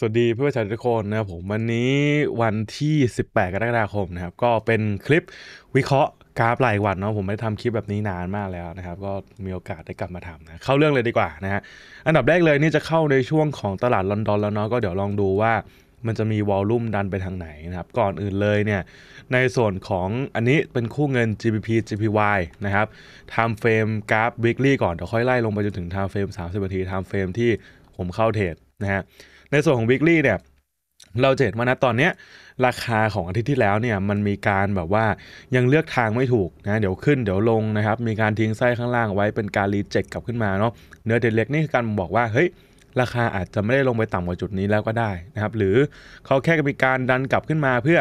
สวัสดีเพื่อนประชาชนทุกคนนะครับผมวันนี้วันที่ 18กรกฎาคมนะครับก็เป็นคลิปวิเคราะห์กราฟรายวันเนาะผมไม่ได้ทำคลิปแบบนี้นานมากแล้วนะครับก็มีโอกาสได้กลับมาทำนะเข้าเรื่องเลยดีกว่านะฮะอันดับแรกเลยนี่จะเข้าในช่วงของตลาดลอนดอนแล้วเนาะก็เดี๋ยวลองดูว่ามันจะมีวอลลุ่มดันไปทางไหนนะครับก่อนอื่นเลยเนี่ยในส่วนของอันนี้เป็นคู่เงิน GBP GPY นะครับ time frame กราฟ weekly ก่อนเดี๋ยวค่อยไล่ลงไปจนถึง time frame 30นาที time frame ที่ผมเข้าเทรดนะฮะในส่วนของ weekly เนี่ยเราเห็นว่านะตอนเนี้ยราคาของอาทิตย์ที่แล้วเนี่ยมันมีการแบบว่ายังเลือกทางไม่ถูกนะเดี๋ยวขึ้นเดี๋ยวลงนะครับมีการทิ้งไส้ข้างล่างไว้เป็นการรีเจ็คกลับขึ้นมา เนาะเนื้อเด็ดเล็กนี่คือการบอกว่าเฮ้ยราคาอาจจะไม่ได้ลงไปต่ำกว่าจุดนี้แล้วก็ได้นะครับหรือเขาแค่มีการดันกลับขึ้นมาเพื่อ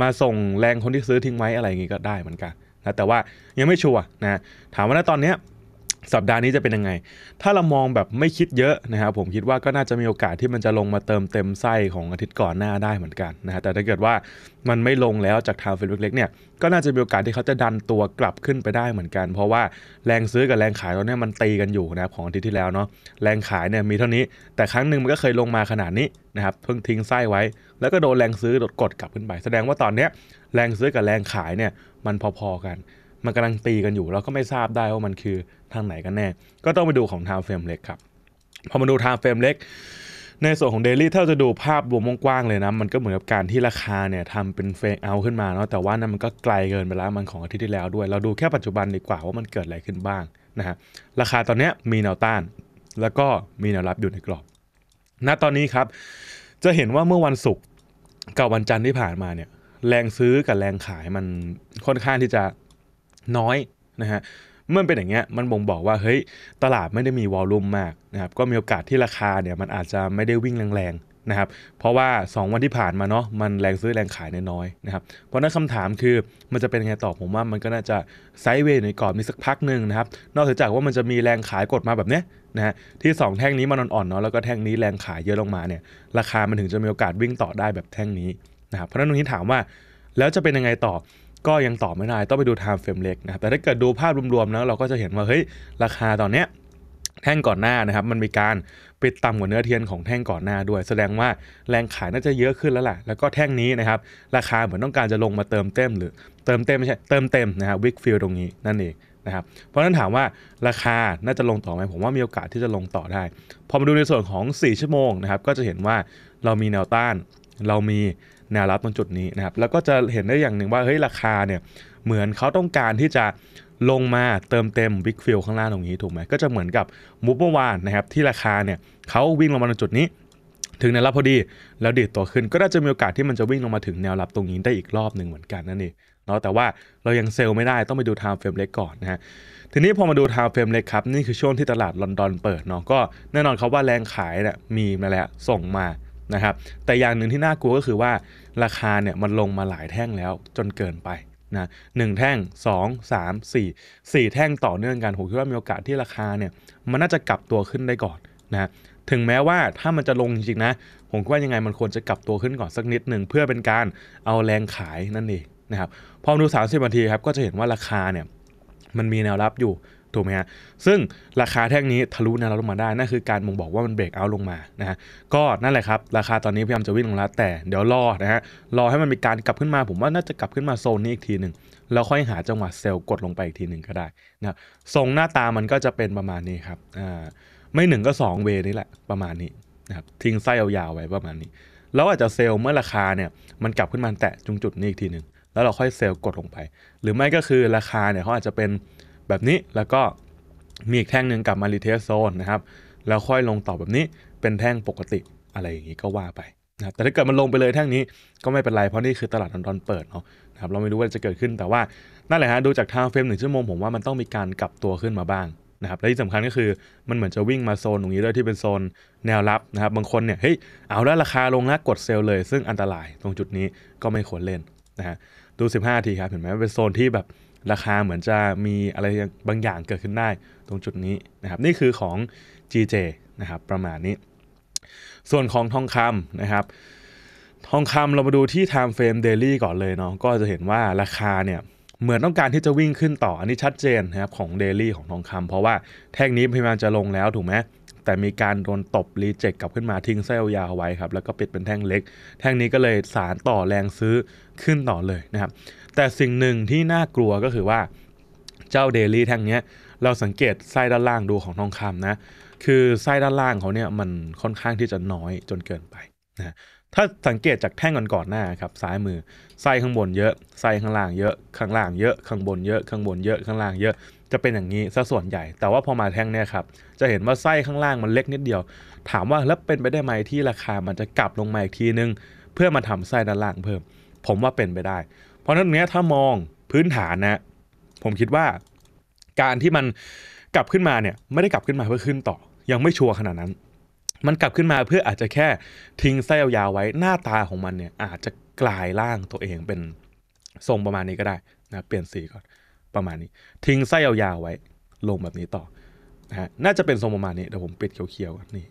มาส่งแรงคนที่ซื้อทิ้งไว้อะไรอย่างงี้ก็ได้เหมือนกันนะแต่ว่ายังไม่ชัวร์นะถามว่าณตอนเนี้ยสัปดาห์นี้จะเป็นยังไง ถ้าเรามองแบบไม่คิดเยอะนะครับผมคิดว่าก็น่าจะมีโอกาสที่มันจะลงมาเติมเต็มไส้ของอาทิตย์ก่อนหน้าได้เหมือนกันนะฮะแต่ถ้าเกิดว่ามันไม่ลงแล้วจากทางเฟดเล็กๆเนี่ย ก็น่าจะมีโอกาสที่เขาจะดันตัวกลับขึ้นไปได้เหมือนกัน เพราะว่าแรงซื้อกับแรงขายตอนนี้มันตีกันอยู่นะครับของอาทิตย์ที่แล้วเนาะ แรงขายเนี่ยมีเท่านี้ แต่ครั้งหนึ่งมันก็เคยลงมาขนาดนี้นะครับเพิ่งทิ้งไส้ไว้ แล้วก็โดนแรงซื้อดดกดกลับขึ้นไปแสดงว่าตอนเนี้ยแรงซื้อกับแรงขายเนี่ยมันพอๆกันมันกำลังตีกันอยู่เราก็ไม่ทราบได้ว่ามันคือทางไหนกันแน่ ก็ต้องไปดูของ time frame เล็กครับ พอมาดู time frame เล็ก ในส่วนของ daily ถ้าจะดูภาพวงกว้างเลยนะ มันก็เหมือนกับการที่ราคาเนี่ยทำเป็นเฟกเอาขึ้นมาเนาะแต่ว่านั้นมันก็ไกลเกินไปแล้ว มันของอาทิตย์ที่แล้วด้วยเราดูแค่ปัจจุบันดีกว่าว่ามันเกิดอะไรขึ้นบ้างนะฮะราคาตอนนี้มีแนวต้าน แล้วก็มีแนวรับอยู่ในกรอบณตอนนี้ครับ จะเห็นว่าเมื่อวันศุกร์กับวันจันทร์ที่ผ่านมาเนี่ยแรงซื้อกับแรงขายมันค่อนข้างที่จะน้อยนะฮะเมื่อเป็นอย่างเงี้ยมันบ่งบอกว่าเฮ้ยตลาดไม่ได้มีวอลลุ่มมากนะครับก็มีโอกาสที่ราคาเนี่ยมันอาจจะไม่ได้วิ่งแรงๆนะครับเพราะว่า 2 วันที่ผ่านมาเนาะมันแรงซื้อแรงขายนน้อยนะครับเพราะนั้นคำถามคือมันจะเป็นยังไงต่อผมว่ามันก็น่าจะไซด์เวย์ในกรอบมีสักพักหนึ่งนะครับ นอกจากว่ามันจะมีแรงขายกดมาแบบเนี้ยนะฮะที่ 2 แท่งนี้มันอ่อนๆเนาะแล้วก็แท่งนี้แรงขายเยอะลงมาเนี่ยราคามันถึงจะมีโอกาสวิ่งต่อได้แบบแท่งนี้นะครับเพราะนั้นตรงนี้ถามว่าแล้วจะเป็นยังไงต่อก็ยังตอบไม่ได้ต้องไปดูไทม์เฟรมเล็กนะครับแต่ถ้าเกิดดูภาพรวมๆแล้วเราก็จะเห็นว่าเฮ้ยราคาตอนเนี้ยแท่งก่อนหน้านะครับ มันมีการปิดต่ำกว่าเนื้อเทียนของแท่งก่อนหน้าด้วย แสดงว่าแรงขายน่าจะเยอะขึ้นแล้วล่ะแล้วก็แท่งนี้นะครับ ราคาเหมือนต้องการจะลงมาเติมเต็ม หรือเติมเต็มไม่ใช่เติมเต็มนะครับวิกฟิลตรงนี้นั่นเองนะครับเพราะนั้นถามว่าราคาน่าจะลงต่อไหมผมว่ามีโอกาสที่จะลงต่อได้ พอมาดูในส่วนของ 4 ชั่วโมงนะครับก็จะเห็นว่าเรามีแนวต้าน เรามีแนวรับตรงจุดนี้นะครับ แล้วก็จะเห็นได้อย่างหนึ่งว่าเฮ้ย ราคาเนี่ย เหมือนเขาต้องการที่จะลงมาเติมเต็มวิกฟิลข้างล่างตรงนี้ถูกไหมก็จะเหมือนกับมูฟเมื่อวานนะครับที่ราคาเนี่ยเขาวิ่งลงมาตรงจุดนี้ ถึงแนวรับพอดีแล้วดีดตัวขึ้นก็น่าจะมีโอกาสที่มันจะวิ่งลงมาถึงแนวรับตรงนี้ได้อีกรอบหนึ่งเหมือนกันนั่นเองเนาะแต่ว่าเรายังเซลล์ไม่ได้ต้องไปดูไทม์เฟรมเล็กก่อนนะฮะทีนี้พอมาดูไทม์เฟรมเล็กครับ นี่คือช่วงที่ตลาดลอนดอนเปิดเนาะก็แน่นอนครับว่าแรงขายเนี่ยมีมาแล้วส่งมานะครับ แต่อย่างหนึ่งที่น่ากลัวก็คือว่าราคาเนี่ยมันลงมาหลายแท่งแล้วจนเกินไปนะหแท่ง2 3 4 4แท่งต่อเนื่องกัน ผมคิดว่ามีโอกาสที่ราคาเนี่ยมันน่าจะกลับตัวขึ้นได้ก่อนนะ ถึงแม้ว่าถ้ามันจะลงจริงๆนะ ผมว่ายังไงมันควรจะกลับตัวขึ้นก่อนสักนิดหนึ่งเพื่อเป็นการเอาแรงขายนั่นเองนะครับ พอดู30นาทีครับก็จะเห็นว่าราคาเนี่ยมันมีแนวรับอยู่ถูกไหมฮะซึ่งราคาแท่งนี้ทะลุแนวรับลงมาได้นั่นคือการม่งบอกว่ามันเบรกเอาลงมานะฮะก็นั่นแหละครับ ราคาตอนนี้พยายามจะวิ่งลงแล้วแต่ เดี๋ยวรอนะฮะรอให้มันมีการกลับขึ้นมาผมว่าน่าจะกลับขึ้นมาโซนนี้อีกทีหนึ่งแล้วค่อยหาจังหวะเซลล์กดลงไปอีกทีหนึ่งก็ได้นะทรงหน้าตามันก็จะเป็นประมาณนี้ครับ อ่าไม่หนึ่งก็2เวนี่แหละประมาณนี้นะครับทิ้งไส้ยาวๆไว้ประมาณนี้แล้วอาจจะเซลล์เมื่อราคาเนี่ยมันกลับขึ้นมาแตะจุจุดนี้อีกทีหนึ่งแล้วเราค่อยเซลล์กดลงไป หรือไม่ก็คือราคาเนี่ยเขาอาจจะเป็นแบบนี้แล้วก็มีอีกแท่งหนึ่งกลับมารีเทสโซนนะครับแล้วค่อยลงต่อแบบนี้เป็นแท่งปกติอะไรอย่างนี้ก็ว่าไปนะแต่ถ้าเกิดมันลงไปเลยแท่งนี้ก็ไม่เป็นไร เพราะนี่คือตลาดตอนเปิดเนาะนะครับเราไม่รู้ว่าจะเกิดขึ้นแต่ว่านั่นแหละฮะดูจากทางเฟรมหนึ่งชั่วโมง ผมว่ามันต้องมีการกลับตัวขึ้นมาบ้างนะครับและที่สำคัญก็คือมันเหมือนจะวิ่งมาโซนตรงนี้ด้วยที่เป็นโซนแนวรับนะครับบางคนเนี่ยเฮ้ยเอาแล้วราคาลงแล้วกดเซลล์เลยซึ่งอันตรายตรงจุดนี้ก็ไม่ควรเล่นนะฮะดู15ทีครับเห็นไหมเป็นโซนที่แบบราคาเหมือนจะมีอะไรบางอย่างเกิดขึ้นได้ตรงจุดนี้นะครับนี่คือของ GJ นะครับประมาณนี้ ส่วนของทองคำนะครับทองคำเรามาดูที่ Time Frame Daily ก่อนเลยเนาะก็จะเห็นว่าราคาเนี่ยเหมือนต้องการที่จะวิ่งขึ้นต่ออันนี้ชัดเจนนะครับของ Daily ของทองคำเพราะว่าแท่งนี้พยายามจะลงแล้วถูกไหมแต่มีการโดนตบรีเจ็คกลับขึ้นมา ทิ้งเส้ยาวไว้ครับแล้วก็ปิดเป็นแท่งเล็ก แท่งนี้ก็เลยสารต่อแรงซื้อขึ้นต่อเลยนะครับแต่สิ่งหนึ่งที่น่ากลัวก็คือว่าเจ้า เดลี่แท่งนี้เราสังเกตไส้ด้านล่างดูของทองคำนะคือไส้ด้านล่างเขาเนี่ยมันค่อนข้างที่จะน้อยจนเกินไปนะถ้าสังเกตจากแท่งก่อนนหน้าครับ ซ้ายมือ ไส้ข้างบนเยอะ ไส้ข้างล่างเยอะข้างล่างเยอะข้างบนเยอะข้างบนเยอะข้างล่างเยอะจะเป็นอย่างนี้ซะส่วนใหญ่ แต่ว่าพอมาแท่งเนี่ยครับ จะเห็นว่าไส้ข้างล่างมันเล็กนิดเดียว ถามว่า แล้วเป็นไปได้ไหม ที่ราคามันจะกลับลงมาอีกทีนึง เพื่อมาทำไส้ด้านล่างเพิ่ม ผมว่าเป็นไปได้ เพราะนั้นเนี้ยถ้ามองพื้นฐานนะผมคิดว่าการที่มันกลับขึ้นมาเนี่ยไม่ได้กลับขึ้นมาเพื่อขึ้นต่อ ยังไม่ชัวร์ขนาดนั้นมันกลับขึ้นมาเพื่ออาจจะแค่ทิ้งไส้ยาวไว้ หน้าตาของมันเนี่ยอาจจะกลายร่างตัวเองเป็นทรงประมาณนี้ก็ได้นะเปลี่ยนสีก่อนประมาณนี้ทิ้งไส้ยาวๆไว้ ลงแบบนี้ต่อนะฮะน่าจะเป็นทรงประมาณนี้เดี๋ยวผมปิดเขียวๆก่อนนี่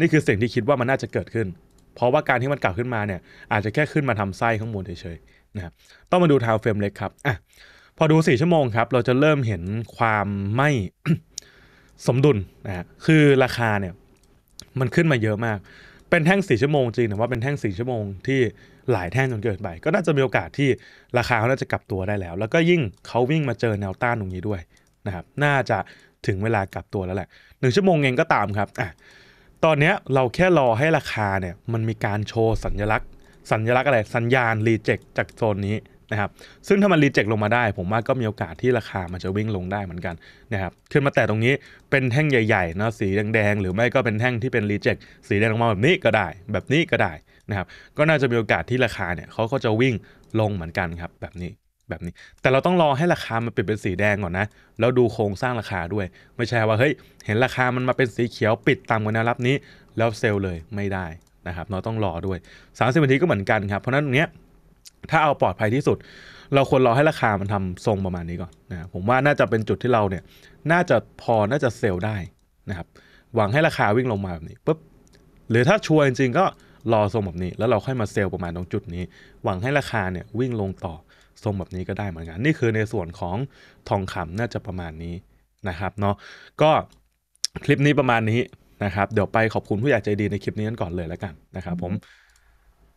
นี่คือสิ่งที่คิดว่ามันน่าจะเกิดขึ้น เพราะว่าการที่มันกลับขึ้นมาเนี่ย อาจจะแค่ขึ้นมาทำไส้ข้างบนเฉยๆนะต้องมาดูทาวเฟรมเล็กครับอ่ะพอดูสี่ชั่วโมงครับเราจะเริ่มเห็นความไม่สมดุลนะคือราคาเนี่ยมันขึ้นมาเยอะมาก เป็นแท่งสี่ชั่วโมง จริงแต่ว่าเป็นแท่งสี่ชั่วโมงที่หลายแท่งจนเกินไปก็น่าจะมีโอกาสที่ราคาเขาน่าจะกลับตัวได้แล้ว แล้วก็ยิ่งเขาวิ่งมาเจอแนวต้านตรงนี้ด้วยนะครับน่าจะถึงเวลากลับตัวแล้วแหละหนึ่งชั่วโมงเองก็ตามครับอ่ะตอนนี้เราแค่รอให้ราคาเนี่ย มันมีการโชว์สัญลักษณ์ สัญลักษณ์อะไรสัญญาณรีเจ็คจากโซนนี้ะครับซึ่งถ้ามันรีเจ็คลงมาได้ ผมว่าก็มีโอกาสที่ราคามันจะวิ่งลงได้เหมือนกันนะครับขึ้นมาแต่ตรงนี้เป็นแท่งใหญ่ๆนาะสีแดงๆหรือไม่ก็เป็นแท่งที่เป็นรีเจ็คสีแดงลงมาแบบนี้ก็ได้แบบนี้ก็ได้นะครับก็น่าจะมีโอกาสที่ราคาเนี่ยเขาก็จะวิ่งลงเหมือนกันครับแบบนี้แบบนี้แต่เราต้องรอให้ราคามันเปลี่ยนเป็นสีแดงก่อนนะแล้วดูโครงสร้างราคาด้วยไม่ใช่ว่าเฮ้ยเห็นราคามันมาเป็นสีเขียวปิดตามกั่แนวรับนี้ แล้วเซลล์เลยไม่ได้นะครับเราต้องรอด้วย30นาทีก็เหมือนกันครับเพราะนั้นตรงเนี้ยถ้าเอาปลอดภัยที่สุดเราควรรอให้ราคามันทำทรงประมาณนี้ก่อนนะผมว่าน่าจะเป็นจุดที่เราเนี่ย น่าจะพอน่าจะเซลได้นะครับ หวังให้ราคาวิ่งลงมาแบบนี้ปุ๊บหรือถ้าชัวร์จริง ๆ ก็รอทรงแบบนี้ แล้วเราค่อยมาเซลประมาณตรงจุดนี้ หวังให้ราคาเนี่ยวิ่งลงต่อทรงแบบนี้ก็ได้เหมือนกัน นี่คือในส่วนของทองคำน่าจะประมาณนี้นะครับเนาะก็คลิปนี้ประมาณนี้นะครับ เดี๋ยวไปขอบคุณผู้ใหญ่ใจดีในคลิปนี้กันก่อนเลยแล้วกันนะครับ ผม